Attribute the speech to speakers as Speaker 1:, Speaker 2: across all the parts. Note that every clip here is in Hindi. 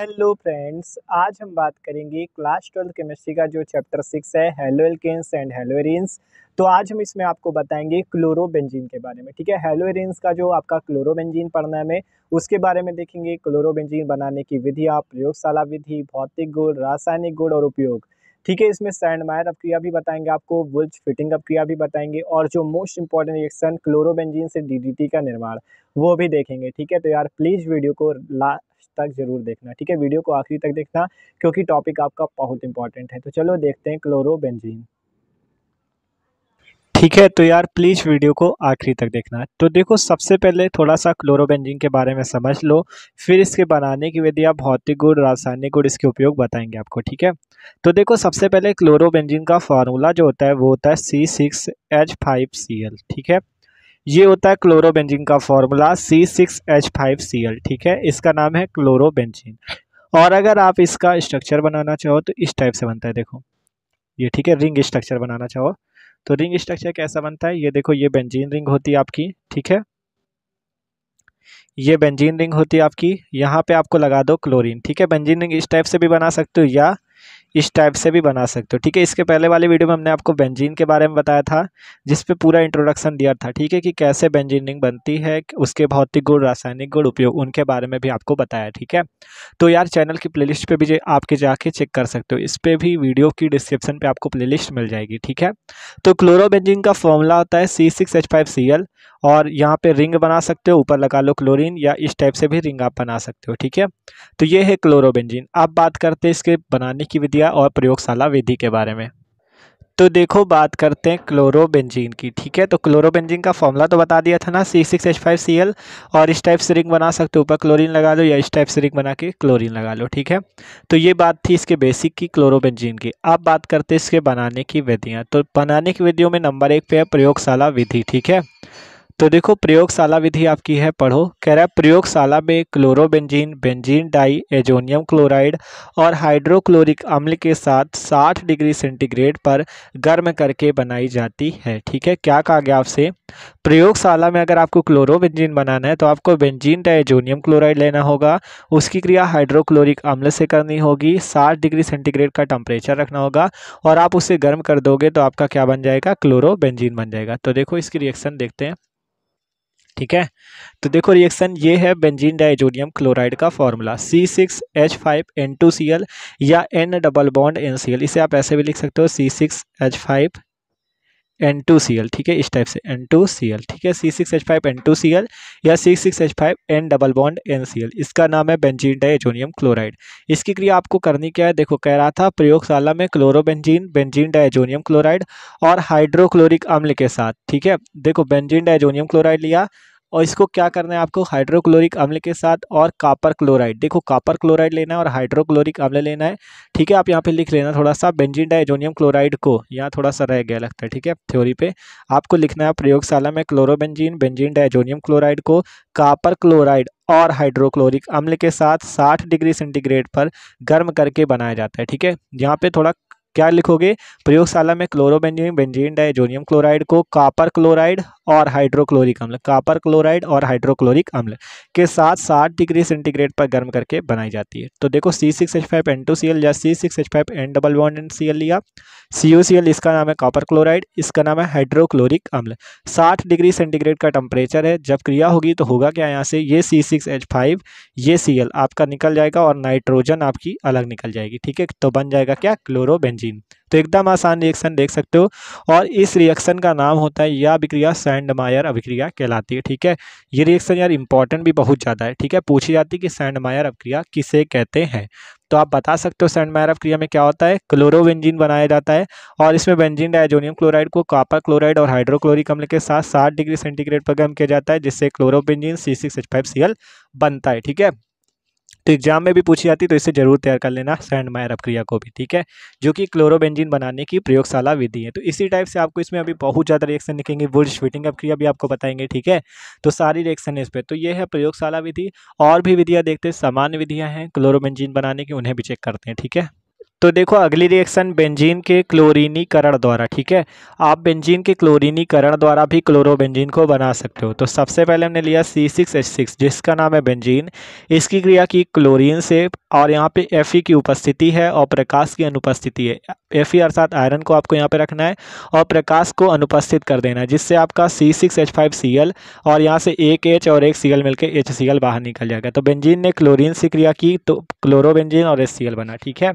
Speaker 1: हेलो फ्रेंड्स आज हम बात करेंगे क्लास ट्वेल्थ केमिस्ट्री का जो चैप्टर सिक्स है हेलो एल्केन्स एंड हेलोरिन्स तो आज हम इसमें आपको बताएंगे क्लोरोबेंजीन के बारे में ठीक है हेलोरिन्स का जो आपका क्लोरोबेंजीन पढ़ना है हमें उसके बारे में देखेंगे क्लोरोबेंजीन बनाने की विधिया प्रयोगशाला विधि भौतिक गुण रासायनिक गुण और उपयोग ठीक है इसमें सैंड मायर अपक्रिया भी बताएंगे आपको वुल्च फिटिंग अपक्रिया भी बताएंगे और जो मोस्ट इंपॉर्टेंट रिएक्शन क्लोरोबेंजीन से डीडीटी का निर्माण वो भी देखेंगे ठीक है तो यार प्लीज़ वीडियो को ला तक ज़रूर देखना ठीक है वीडियो को आखिरी तक देखना क्योंकि टॉपिक आपका बहुत इंपॉर्टेंट है तो चलो देखते हैं क्लोरोबेंजीन ठीक है तो यार प्लीज़ वीडियो को आखिरी तक देखना तो देखो सबसे पहले थोड़ा सा क्लोरोबेंजीन के बारे में समझ लो फिर इसके बनाने की विधि आप भौतिक गुण रासायनिक गुण इसके उपयोग बताएंगे आपको ठीक है तो देखो सबसे पहले क्लोरोबेंजीन का फार्मूला जो होता है वो होता है C six H five C L ठीक है ये होता है क्लोरोबेंजीन का formula C six H five C L ठीक है इसका नाम है क्लोरोबेंजीन और अगर आप इसका स्ट्रक्चर बनाना चाहो तो इस टाइप से बनता है देखो ये ठीक है रिंग स्ट्रक्चर बनाना चाहो तो रिंग स्ट्रक्चर कैसा बनता है ये देखो ये बेंजीन रिंग होती है आपकी ठीक है ये बेंजीन रिंग होती है आपकी यहाँ पे आपको लगा दो क्लोरीन ठीक है बेंजीन रिंग इस टाइप से भी बना सकते हो या इस टाइप से भी बना सकते हो ठीक है इसके पहले वाले वीडियो में हमने आपको बेंजीन के बारे में बताया था जिस पे पूरा इंट्रोडक्शन दिया था ठीक है कि कैसे बेंजीनिंग बनती है उसके भौतिक गुण रासायनिक गुण उपयोग उनके बारे में भी आपको बताया ठीक है तो यार चैनल की प्ले लिस्ट भी आपके जाके चेक कर सकते हो इस पर भी वीडियो की डिस्क्रिप्शन पर आपको लिस्ट मिल जाएगी ठीक है तो क्लोरोबेंजिन का फॉर्मूला होता है C six H five C L और यहाँ पे रिंग बना सकते हो ऊपर लगा लो क्लोरीन या इस टाइप से भी रिंग आप बना सकते हो ठीक है तो ये है क्लोरोबेंजीन अब बात करते हैं इसके बनाने की विधि प्रक्रिया और प्रयोगशाला विधि के बारे में तो देखो बात करते हैं क्लोरोबेंजीन की ठीक है तो क्लोरोबेंजीन का फॉर्मूला तो बता दिया था ना C six H five C L और इस टाइप से रिंग बना सकते हो ऊपर क्लोरीन लगा लो या इस टाइप से रिंग बना के क्लोरीन लगा लो ठीक है तो ये बात थी इसके बेसिक की क्लोरोबेंजीन की अब बात करते हैं इसके बनाने की विधियाँ तो बनाने की विधियों में नंबर एक पे है प्रयोगशाला विधि ठीक है तो देखो प्रयोगशाला विधि आपकी है पढ़ो कह रहा है प्रयोगशाला में chlorobenzene benzene diazonium chloride और हाइड्रोक्लोरिक अम्ल के साथ 60 डिग्री सेंटीग्रेड पर गर्म करके बनाई जाती है ठीक है क्या कहा गया आपसे प्रयोगशाला में अगर आपको क्लोरोबेंजीन बनाना है तो आपको बेंजीन डाई एजोनियम क्लोराइड लेना होगा उसकी क्रिया हाइड्रोक्लोरिक अम्ल से करनी होगी साठ डिग्री सेंटीग्रेड का टेम्परेचर रखना होगा और आप उसे गर्म कर दोगे तो आपका क्या बन जाएगा क्लोरोबेंजीन बन जाएगा तो देखो इसकी रिएक्शन देखते हैं ठीक है तो देखो रिएक्शन ये है बेंजीन डाइजोडियम क्लोराइड का formula C six H five N two C L या N double bond N C L इसे आप ऐसे भी लिख सकते हो C six H five N two C L ठीक है इस टाइप से एन टू सी एल ठीक है C six H five N two C L या C six H five N double bond N C L इसका नाम है बेंजीन डाइजोनियम क्लोराइड इसकी क्रिया आपको करनी क्या है देखो कह रहा था प्रयोगशाला में क्लोरोबेंजीन बेंजीन डाइजोनियम क्लोराइड और हाइड्रोक्लोरिक अम्ल के साथ ठीक है देखो बेंजीन डाइजोनियम क्लोराइड लिया और इसको क्या करना है आपको हाइड्रोक्लोरिक अम्ल के साथ और कापर क्लोराइड देखो कापर क्लोराइड लेना है और हाइड्रोक्लोरिक अम्ल लेना है ठीक है आप यहाँ पे लिख लेना थोड़ा सा बेंजीन डाइजोनियम क्लोराइड को यहाँ थोड़ा सा रह गया लगता है ठीक है थ्योरी पे आपको लिखना है प्रयोगशाला में क्लोरोबेंजीन बेंजीन डाइजोनियम क्लोराइड को कापर क्लोराइड और हाइड्रोक्लोरिक अम्ल के साथ साठ डिग्री सेंटीग्रेड पर गर्म करके बनाया जाता है ठीक है यहाँ पे थोड़ा क्या लिखोगे प्रयोगशाला में क्लोरोबेंजीन बेंजीन डाइजोनियम क्लोराइड को कापर क्लोराइड और हाइड्रोक्लोरिक अम्ल कापर क्लोराइड और हाइड्रोक्लोरिक अम्ल के साथ 60 डिग्री सेंटीग्रेड पर गर्म करके बनाई जाती है तो देखो C six H five N two C L या C six H five N double one N C L लिया सी यू सी एल इसका नाम है कापर क्लोराइड इसका नाम है हाइड्रोक्लोरिक अम्ल साठ डिग्री सेंटीग्रेड का टेम्परेचर है जब क्रिया होगी तो होगा क्या यहाँ से ये सी सिक्स एच फाइव ये सी एल आपका निकल जाएगा और नाइट्रोजन आपकी अलग निकल जाएगी ठीक है तो बन जाएगा क्या क्लोरोबेंजीन बेंजीन तो एकदम आसान रिएक्शन देख सकते हो और इस रिएक्शन का नाम होता है यह अभिक्रिया सैंड मायर अभिक्रिया कहलाती है ठीक है ये रिएक्शन यार इंपॉर्टेंट भी बहुत ज़्यादा है ठीक है पूछी जाती है कि सैंड मायर अभिक्रिया किसे कहते हैं तो आप बता सकते हो सैंड मायर अभिक्रिया में क्या होता है क्लोरोवेंजिन बनाया जाता है और इसमें बेंजीन डायजोनियम क्लोराइड को कॉपर क्लोराइड और हाइड्रोक्लोरिक अम्ल के साथ साठ डिग्री सेंटीग्रेड पर गर्म किया जाता है जिससे chlorobenzene C six H five C L बनता है ठीक है तो एग्जाम में भी पूछी जाती है तो इसे जरूर तैयार कर लेना सैंड मायर अपक्रिया को भी ठीक है जो कि क्लोरोबेंजीन बनाने की प्रयोगशाला विधि है तो इसी टाइप से आपको इसमें अभी बहुत ज़्यादा रिएक्शन लिखेंगे बुर्ज फिटिंग अप्रिया भी आपको बताएंगे ठीक है तो सारी रिएक्शन है इस पर तो ये है प्रयोगशाला विधि और भी विधियाँ देखते हैं सामान्य विधियाँ हैं क्लोरोबेंजिन बनाने की उन्हें भी चेक करते हैं ठीक है तो देखो अगली रिएक्शन बेंजीन के क्लोरीनीकरण द्वारा ठीक है आप बेंजीन के क्लोरीनीकरण द्वारा भी क्लोरोबेंजीन को बना सकते हो तो सबसे पहले हमने लिया सी सिक्स एच सिक्स जिसका नाम है बेंजीन इसकी क्रिया की क्लोरीन से और यहाँ पे एफ की उपस्थिति है और प्रकाश की अनुपस्थिति है एफ अर्थात आयरन को आपको यहाँ पे रखना है और प्रकाश को अनुपस्थित कर देना है जिससे आपका C six H five C L और यहाँ से एक एच और एक सी एल मिलकर एच सी एल बाहर निकल जाएगा तो बेंजीन ने क्लोरीन से क्रिया की तो क्लोरोबेंजीन और एच सी एल बना ठीक है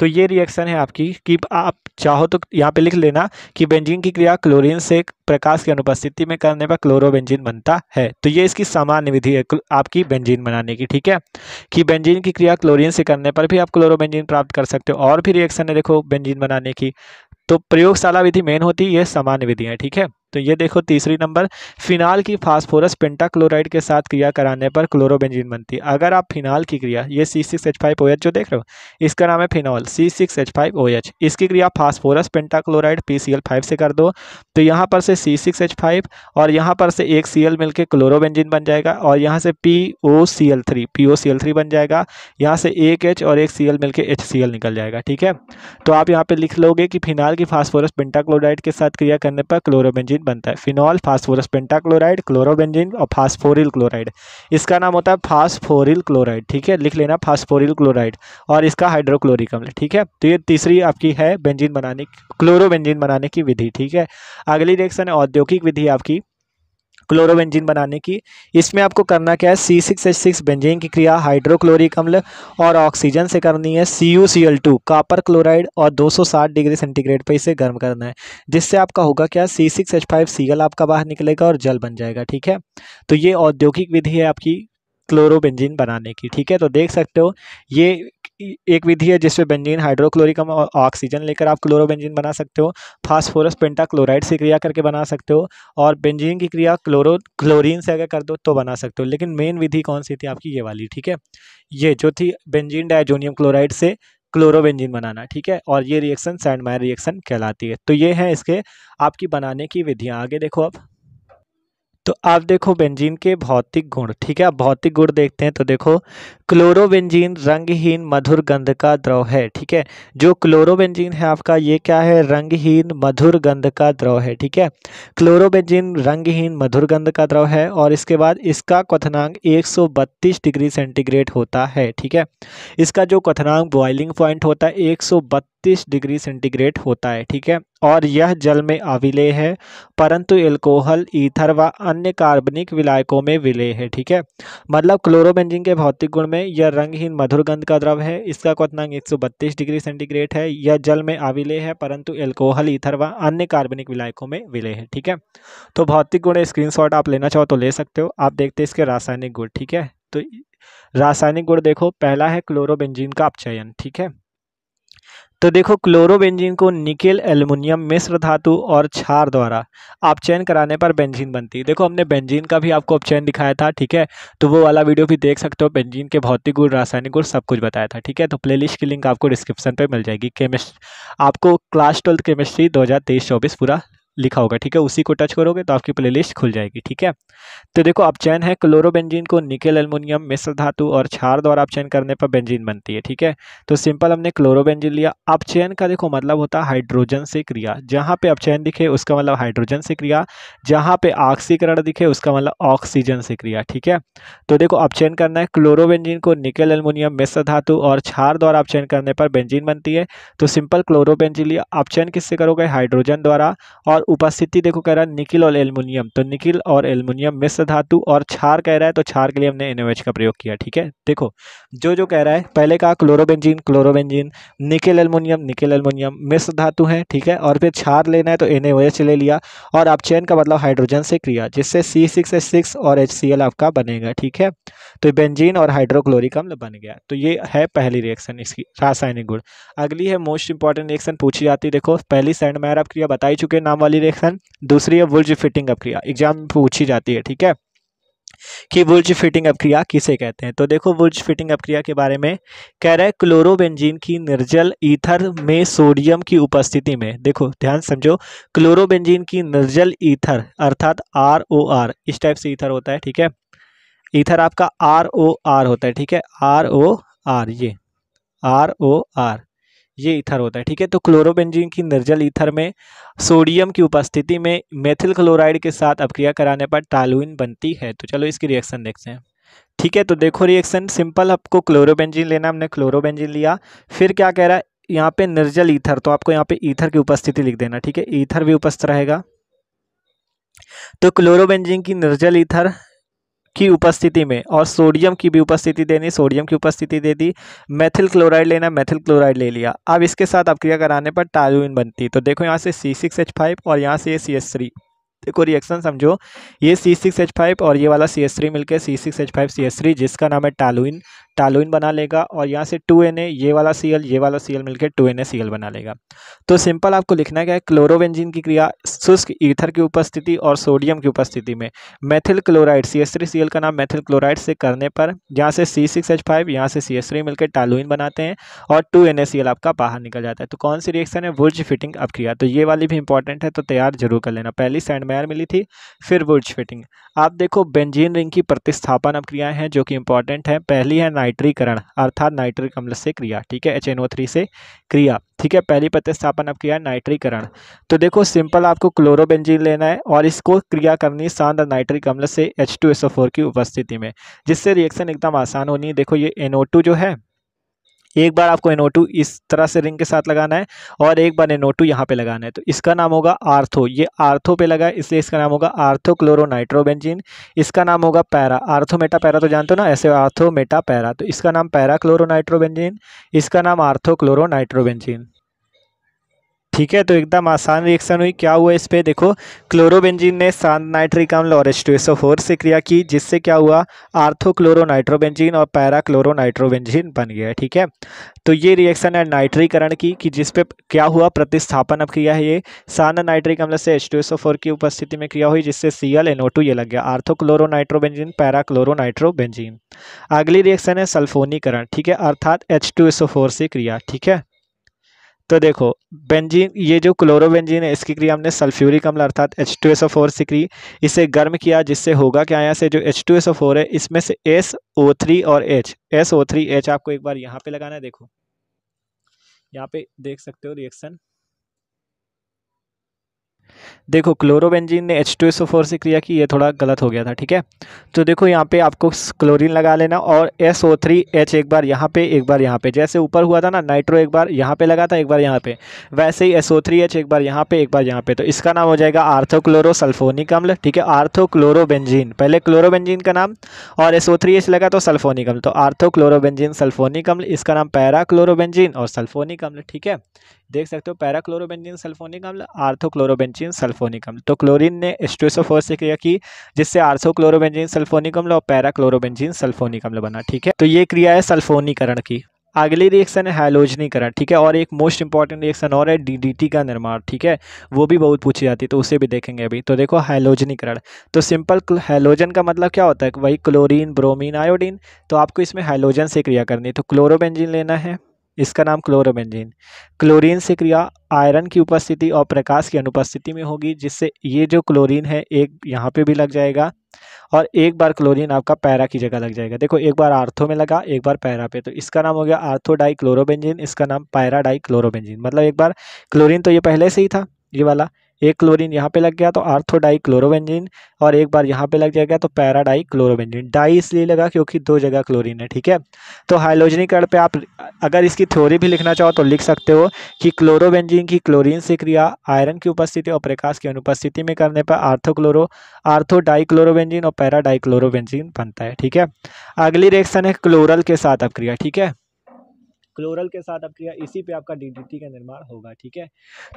Speaker 1: तो ये रिएक्शन है आपकी कि आप चाहो तो यहाँ पर लिख लेना कि बेंजीन की क्रिया क्लोरीन से प्रकाश की अनुपस्थिति में करने पर क्लोरोबेंजिन बनता है तो ये इसकी सामान्य विधि है आपकी बेंजीन बनाने की ठीक है कि बेंजीन की क्रिया क्लोरीन से करने पर भी आप क्लोरोबेंजीन प्राप्त कर सकते हो और भी रिएक्शन है देखो बेंजीन बनाने की तो प्रयोगशाला विधि मेन होती है ये सामान्य विधि है ठीक है तो ये देखो तीसरी नंबर फिनाल की फास्फोरस पेंटाक्लोराइड के साथ क्रिया कराने पर क्लोरोबेंजीन बनती है अगर आप फिनाल की क्रिया ये C six H five O H जो देख रहे हो इसका नाम है phenol C six H five O H इसकी क्रिया phosphorus pentachloride P C L five से कर दो तो यहाँ पर से सी सिक्स एच फाइव और यहाँ पर से एक सी एल मिलकर क्लोरोबेंजीन बन जाएगा और यहाँ से P O C L three P O C L three बन जाएगा यहाँ से एक एच और एक सी एल मिलकर एच सी एल निकल जाएगा ठीक है तो आप यहाँ पर लिख लोगे कि फिनाल की फास्फोरस क्लोराइड के साथ क्रिया करने पर क्लोरोबेंजीन बेंजीन बनता है फिनॉल फास्फोरस पेंटाक्लोराइड क्लोरोबेंजीन और फास्फोरिल क्लोराइड इसका नाम होता है फास्फोरिल क्लोराइड ठीक है लिख लेना फास्फोरिल क्लोराइड और इसका हाइड्रोक्लोरिक अम्ल ठीक है तो ये तीसरी आपकी है बेंजीन बनाने क्लोरोबेंजीन बनाने की विधि ठीक है अगली रिएक्शन है औद्योगिक विधि आपकी क्लोरोबेंजीन बनाने की इसमें आपको करना क्या है C six H six benzene की क्रिया हाइड्रोक्लोरिक अम्ल और ऑक्सीजन से करनी है C U C L two copper chloride और 260 डिग्री सेंटीग्रेड पर इसे गर्म करना है जिससे आपका होगा क्या C six H five C L आपका बाहर निकलेगा और जल बन जाएगा ठीक है तो ये औद्योगिक विधि है आपकी क्लोरोबेंजीन बनाने की ठीक है तो देख सकते हो ये एक विधि है जिसमें बेंजीन हाइड्रोक्लोरिक और ऑक्सीजन लेकर आप क्लोरोबेंजीन बना सकते हो फास्फोरस पेंटाक्लोराइड से क्रिया करके बना सकते हो और बेंजीन की क्रिया क्लोरो क्लोरीन से अगर कर दो तो बना सकते हो लेकिन मेन विधि कौन सी थी आपकी ये वाली ठीक है ये जो थी बेंजीन डाइजोनियम क्लोराइड से क्लोरोबेंजीन बनाना ठीक है और ये रिएक्शन सैंड मायर रिएक्शन कहलाती है तो ये है इसके आपकी बनाने की विधियाँ आगे देखो आप तो आप देखो बेंजीन के भौतिक गुण ठीक है आप भौतिक गुण देखते हैं तो देखो क्लोरोबेंजीन रंगहीन मधुर गंध का द्रव है ठीक है जो क्लोरोबेंजीन है आपका ये क्या है रंगहीन मधुर गंध का द्रव है ठीक है क्लोरोबेंजीन रंगहीन मधुर गंध का द्रव है और इसके बाद इसका क्वथनांक 132 डिग्री सेंटीग्रेड होता है ठीक है इसका जो क्वथनांक बॉइलिंग पॉइंट होता है एक डिग्री सेंटीग्रेड होता है ठीक है और यह जल में अविलय है परंतु एल्कोहल ईथर व अन्य कार्बनिक विलायकों में विलय है ठीक है मतलब क्लोरोबेंजिन के भौतिक गुण में में यह रंगहीन मधुर गंध का द्रव है इसका क्वनांग एक डिग्री सेंटीग्रेड है यह जल में अविलय है परंतु एल्कोहल ईथर व अन्य कार्बनिक विलायकों में विलय है ठीक है तो भौतिक गुण स्क्रीनशॉट आप लेना चाहो तो ले सकते हो आप देखते हैं इसके रासायनिक गुण ठीक है तो रासायनिक गुण देखो पहला है क्लोरोबेंजीन का अपचयन ठीक है तो देखो क्लोरोबेंजीन को निकेल एल्युमिनियम मिश्र धातु और छार द्वारा आप चयन कराने पर बेंजीन बनती है देखो हमने बेंजीन का भी आपको अपचयन दिखाया था ठीक है तो वो वाला वीडियो भी देख सकते हो बेंजीन के भौतिक गुण रासायनिक गुण सब कुछ बताया था ठीक है तो प्लेलिस्ट की लिंक आपको डिस्क्रिप्शन पर मिल जाएगी केमिस्ट आपको क्लास ट्वेल्थ केमिस्ट्री दो हज़ार पूरा लिखा होगा ठीक है उसी को टच करोगे तो आपकी प्लेलिस्ट खुल जाएगी ठीक है तो देखो आप चयन है क्लोरोबेंजीन को निकेल एलमोनियम मिश्र धातु और छार द्वारा आप चयन करने पर बेंजीन बनती है ठीक है तो सिंपल हमने क्लोरोबेंजीन लिया आप चयन का देखो मतलब होता है हाइड्रोजन से क्रिया जहाँ पे आप चयन दिखे उसका मतलब हाइड्रोजन से क्रिया जहाँ पे ऑक्सीकरण दिखे उसका मतलब ऑक्सीजन से क्रिया ठीक है तो देखो आप चयन करना है क्लोरोबेंजिन को निकेल एलमोनियम मिश्र धातु और छार द्वारा आप चयन करने पर बेंजीन बनती है तो सिंपल क्लोरोबेंजिन लिया आप चयन किससे करोगे हाइड्रोजन द्वारा और उपस्थिति देखो कह रहा है निकिल और एल्युमिनियम तो निकिल और एल्युमिनियम मिश्र धातु और छार कह रहा है तो छार के लिए हमने एनओएच का प्रयोग किया ठीक है देखो जो जो कह रहा है पहले कहा chlorobenzene chlorobenzene nickel aluminium nickel aluminium मिश्र धातु है ठीक है और फिर छार लेना है तो एन ले लिया और आप चैन का मतलब हाइड्रोजन से क्रिया जिससे सी सिक्स एच सिक्स और एच सी एल आपका बनेगा ठीक है तो बेंजीन और हाइड्रोक्लोरिक अम्ल बन गया तो ये है पहली रिएक्शन इसकी रासायनिक गुण अगली है मोस्ट इंपॉर्टेंट रिएक्शन पूछी जाती है देखो पहली सैंड मैर आप क्रिया बताई चुके नाम वाली डायरेक्शन दूसरी है वुल्ज फिटिंग अपक्रिया एग्जाम पूछी जाती है ठीक है कि वुल्ज फिटिंग अपक्रिया किसे कहते हैं तो देखो वुल्ज फिटिंग अपक्रिया के बारे में कह रहा है क्लोरोबेंजीन की निर्जल ईथर में सोडियम की उपस्थिति में देखो ध्यान समझो क्लोरोबेंजीन की निर्जल ईथर अर्थात आर ओ आर इस टाइप से ईथर होता है ठीक है ईथर आपका आर ओ आर होता है ठीक है आर ओ आर ये आर ओ आर ये ईथर होता है ठीक है तो क्लोरोबेंजीन की निर्जल ईथर में सोडियम की उपस्थिति में मेथिल क्लोराइड के साथ अपक्रिया कराने पर टालुइन बनती है तो चलो इसकी रिएक्शन देखते हैं ठीक है तो देखो रिएक्शन सिंपल आपको क्लोरोबेंजीन लेना हमने क्लोरोबेंजीन लिया फिर क्या कह रहा है यहाँ पे निर्जल ईथर तो आपको यहाँ पे ईथर की उपस्थिति लिख देना ठीक है ईथर भी उपस्थित रहेगा तो क्लोरोबेंजीन की निर्जल ईथर की उपस्थिति में और सोडियम की भी उपस्थिति देनी सोडियम की उपस्थिति दे दी मैथिल क्लोराइड लेना मैथिल क्लोराइड ले लिया अब इसके साथ अपक्रिया कराने पर टालुइन बनती तो देखो यहाँ से सी सिक्स एच फाइव और यहाँ से सी एस थ्री देखो रिएक्शन समझो ये सी सिक्स एच फाइव और ये वाला सी एस थ्री मिलकर C six H five C S three जिसका नाम है टालुइन टालोइन बना लेगा और यहाँ से टू एन ए ये वाला सी ये वाला सी एल मिलकर two N A C L बना लेगा तो सिंपल आपको लिखना क्या है क्लोरोवेंजिन की क्रिया शुष्क ईथर की उपस्थिति और सोडियम की उपस्थिति में methyl chloride C S three C L का नाम मेथिल क्लोराइड से करने पर यहाँ से सी सिक्स एच फाइव यहाँ से सी एस थ्री मिलकर टालोइन बनाते हैं और two N A C L आपका बाहर निकल जाता है तो कौन सी रिएक्शन है वुर्ज फिटिंग अब क्रिया तो ये वाली भी इंपॉर्टेंट है तो तैयार जरूर कर लेना पहली सैंड मैर मिली थी फिर वुर्ज फिटिंग आप देखो बेंजीन रिंग की प्रतिस्थापन अब क्रियाएं हैं जो कि इंपॉर्टेंट है पहली है नाइट्रीकरण अर्थात नाइट्रिक अम्ल से क्रिया ठीक है एच से क्रिया ठीक है पहली प्रतिस्थापन अब किया नाइट्रीकरण तो देखो सिंपल आपको क्लोरोबेंजीन लेना है और इसको क्रिया करनी सांद्र नाइट्रिक अम्ल से एच की उपस्थिति में जिससे रिएक्शन एकदम आसान होनी है देखो ये एनओ जो है एक बार आपको एनो टू इस तरह से रिंग के साथ लगाना है और एक बार एनो टू यहाँ पे लगाना है तो इसका नाम होगा आर्थो ये आर्थो पे लगा है इसलिए इसका नाम होगा आर्थो नाइट्रोबेंजिन इसका नाम होगा पैरा आर्थो मेटा पैरा तो जानते हो ना ऐसे आर्थो मेटा पैरा तो इसका नाम पैरा नाइट्रोबेंजिन इसका नाम आर्थो नाइट्रोबेंजिन ठीक है तो एकदम आसान रिएक्शन हुई क्या हुआ इस पर देखो क्लोरोबेंजीन ने सान नाइट्रिक अम्ल और एस्टोसोफोर से क्रिया की जिससे क्या हुआ आर्थो और पैरा बन गया ठीक है तो ये रिएक्शन है नाइट्रीकरण की कि जिसपे क्या हुआ प्रतिस्थापन अब क्रिया है ये सान नाइट्रिक अम्ल से एस्टोसोफोर की उपस्थिति में क्रिया हुई जिससे सी एल ये लग गया आर्थो नाइट्रोबेंजिन पैरा अगली रिएक्शन है सल्फोनीकरण ठीक है अर्थात एच से क्रिया ठीक है तो देखो बेंजीन ये जो क्लोरोबेंजीन है इसकी क्रिया हमने सल्फ्यूरिक अम्ल अर्थात H two S O four से क्री इसे गर्म किया जिससे होगा क्या यहाँ से जो H two S O four है इसमें से एस ओ थ्री और H S O three H आपको एक बार यहाँ पे लगाना है देखो यहाँ पे देख सकते हो रिएक्शन देखो क्लोरोबेंजीन ने एच टू से क्रिया की ये थोड़ा गलत हो गया था ठीक है तो देखो यहाँ पे आपको क्लोरीन लगा लेना और एस ओ थ्री एच एक बार यहाँ पे एक बार यहाँ पे जैसे ऊपर हुआ था ना नाइट्रो एक बार यहाँ पे लगा था एक बार यहाँ पे वैसे ही एस ओ थ्री एच एक बार यहाँ पे एक बार यहाँ पे तो इसका नाम हो जाएगा आर्थोक्लोरोसल्फोनिक अम्ल ठीक है आर्थोक्लोरोबेंजीन पहले क्लोरोबेंजीन का नाम और एस ओ थ्री एच लगा तो सल्फोनिक अम्ल तो आर्थोक्लोरोबेंजिन सल्फोनिक अम्ल इसका नाम पैराक्लोरोबेंजीन और सल्फोनिक अम्ल ठीक है देख सकते हो पैराक्लोरोबेंजिन सल्फोनिक अम्ल आर्थोक्लोरोबेंजीन क्लोरोबेंजीन सल्फोनिक अम्ल तो क्लोरीन ने स्ट्रेसोफोर से क्रिया की जिससे आर्सो क्लोरोबेंजीन सल्फोनिक अम्ल और पैरा क्लोरोबेंजीन सल्फोनिक अम्ल बना ठीक है तो ये क्रिया है सल्फोनीकरण की अगली रिएक्शन है हाइलोजनीकरण ठीक है और एक मोस्ट इंपॉर्टेंट रिएक्शन और है डीडीटी का निर्माण ठीक है वो भी बहुत पूछी जाती है तो उसे भी देखेंगे अभी तो देखो हाइलोजनीकरण तो सिंपल हाइलोजन का मतलब क्या होता है वही क्लोरीन ब्रोमीन आयोडीन तो आपको इसमें हाइलोजन से क्रिया करनी है तो क्लोरोबेंजीन लेना है इसका नाम क्लोरोबेंजीन क्लोरीन से क्रिया आयरन की उपस्थिति और प्रकाश की अनुपस्थिति में होगी जिससे ये जो क्लोरीन है एक यहाँ पे भी लग जाएगा और एक बार क्लोरीन आपका पैरा की जगह लग जाएगा देखो एक बार आर्थो में लगा एक बार पैरा पे तो इसका नाम हो गया आर्थो डाई इसका नाम पैरा डाई क्लोरोबेंजिन मतलब एक बार क्लोरीन तो ये पहले से ही था ये वाला एक क्लोरीन यहाँ पे लग गया तो आर्थोडाई क्लोरोबेंजिन और एक बार यहाँ पे लग जाएगा तो पैराडाई क्लोरोबेंजिन डाई इसलिए लगा क्योंकि दो जगह क्लोरीन है ठीक है तो हाइलोजनीकरण पे आप अगर इसकी थ्योरी भी लिखना चाहो तो लिख सकते हो कि क्लोरोबेंजिन की क्लोरीन से क्रिया आयरन की उपस्थिति और प्रकाश की अनुपस्थिति में करने पर आर्थोक्लोरो क्लोरोबेंजिन और क्लोरोबेंजिन बनता है ठीक है अगली रिएक्शन है क्लोरल के साथ अब क्रिया ठीक है क्लोरल के साथ आपकी इसी पे आपका डीडीटी का निर्माण होगा ठीक है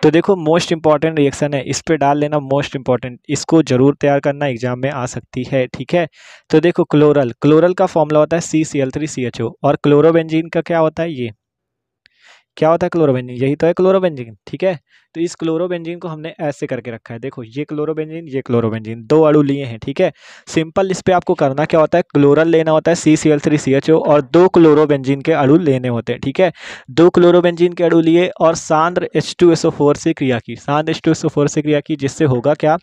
Speaker 1: तो देखो मोस्ट इंपॉर्टेंट रिएक्शन है इस पर डाल लेना मोस्ट इंपॉर्टेंट इसको जरूर तैयार करना एग्जाम में आ सकती है ठीक है तो देखो क्लोरल क्लोरल का फॉर्मूला होता है सी थ्री सी एच ओ और क्लोरोबेंजिन का क्या होता है ये क्या होता है क्लोरोबेंजिन यही तो है क्लोरोबेंजिन ठीक है तो इस क्लोरोबेंजीन को हमने ऐसे करके रखा है देखो ये क्लोरोबेंजीन ये क्लोरोबेंजीन दो अड़ू लिए हैं ठीक है सिंपल इस पर आपको करना क्या होता है क्लोरल लेना होता है C C L three C H O और दो क्लोरोबेंजीन के अड़ू लेने होते हैं ठीक है दो क्लोरोबेंजीन के अड़ू लिए और सांद्र एच से क्रिया की सांद्र एच टू फोर से क्रिया की जिससे होगा क्या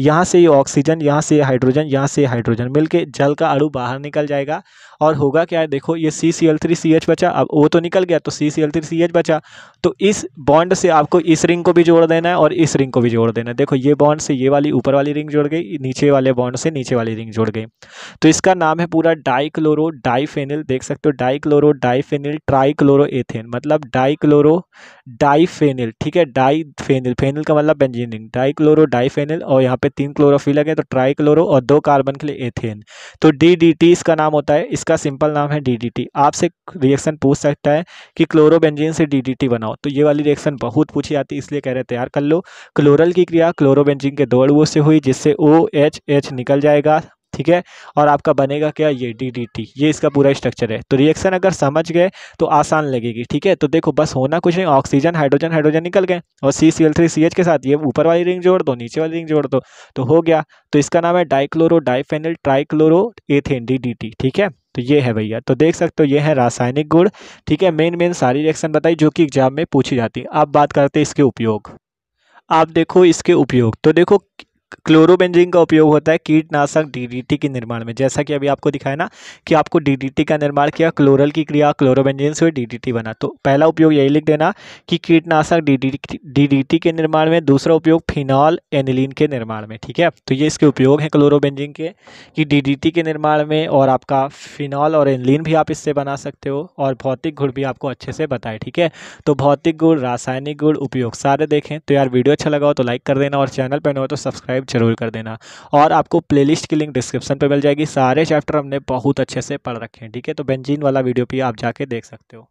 Speaker 1: यहाँ से ये ऑक्सीजन यहाँ से हाइड्रोजन यहाँ से हाइड्रोजन मिलके जल का अड़ू बाहर निकल जाएगा और होगा क्या है देखो ये C C L three C H बचा अब वो तो निकल गया तो C C L three C H बचा तो इस बॉन्ड से आपको इस रिंग को भी जोड़ देना है और इस रिंग को भी जोड़ देना है देखो ये बॉन्ड से ये वाली ऊपर वाली रिंग जुड़ गई नीचे वाले बॉन्ड से नीचे वाली रिंग जुड़ गई तो इसका नाम है पूरा डाइक्लोरो डाइफेनिल देख सकते हो डाइक्लोरो डाइफेनिल ट्राइक्लोरो एथेन मतलब डाइक्लोरो डाइफेनिल ठीक है डाइफेनिल फेनिल का मतलब बेंजीन रिंग डाइक्लोरो डाइफेनिल और यहाँ पे तीन क्लोरोफिल लगे तो ट्राइक्लोरो और दो कार्बन के लिए एथेन तो डी इसका नाम होता है इसका सिंपल नाम है डी आपसे रिएक्शन पूछ सकता है कि क्लोरोबेंजीन से डी बनाओ तो ये वाली रिएक्शन बहुत पूछी जाती है इसलिए कह रहे तैयार कर लो क्लोरल की क्रिया क्लोरोबेंजिन के दो अड़ुओं से हुई जिससे ओ एच एच निकल जाएगा ठीक है और आपका बनेगा क्या ये डी डी टी ये इसका पूरा स्ट्रक्चर है तो रिएक्शन अगर समझ गए तो आसान लगेगी ठीक है तो देखो बस होना कुछ नहीं ऑक्सीजन हाइड्रोजन हाइड्रोजन निकल गए और C C L three C H के साथ ये ऊपर वाली रिंग जोड़ दो नीचे वाली रिंग जोड़ दो तो हो गया तो इसका नाम है dichloro diphenyl trichloro ethane D D T ठीक है तो ये है भैया तो देख सकते हो ये है रासायनिक गुण ठीक है मेन मेन सारी रिएक्शन बताई जो कि एग्जाम में पूछी जाती है आप बात करते हैं इसके उपयोग आप देखो इसके उपयोग तो देखो क्लोरोबेंजीन का उपयोग होता है कीटनाशक डीडीटी के निर्माण में जैसा कि अभी आपको दिखाया ना कि आपको डीडीटी का निर्माण किया क्लोरल की क्रिया क्लोरोबेंजीन से डीडीटी बना तो पहला उपयोग यही लिख देना कि कीटनाशक डीडीटी डीडीटी के निर्माण में दूसरा उपयोग फिनॉल एनिलीन के निर्माण में ठीक है तो ये इसके उपयोग हैं क्लोरोबेंजिन के कि डी के निर्माण में और आपका फिनॉल और एनिलीन भी आप इससे बना सकते हो और भौतिक गुण भी आपको अच्छे से बताए ठीक है तो भौतिक गुण रासायनिक गुण उपयोग सारे देखें तो यार वीडियो अच्छा लगा हो तो लाइक कर देना और चैनल पर हो तो सब्सक्राइब सब्सक्राइब जरूर कर देना और आपको प्लेलिस्ट की लिंक डिस्क्रिप्शन पर मिल जाएगी सारे चैप्टर हमने बहुत अच्छे से पढ़ रखे हैं ठीक है तो बेंजीन वाला वीडियो भी आप जाके देख सकते हो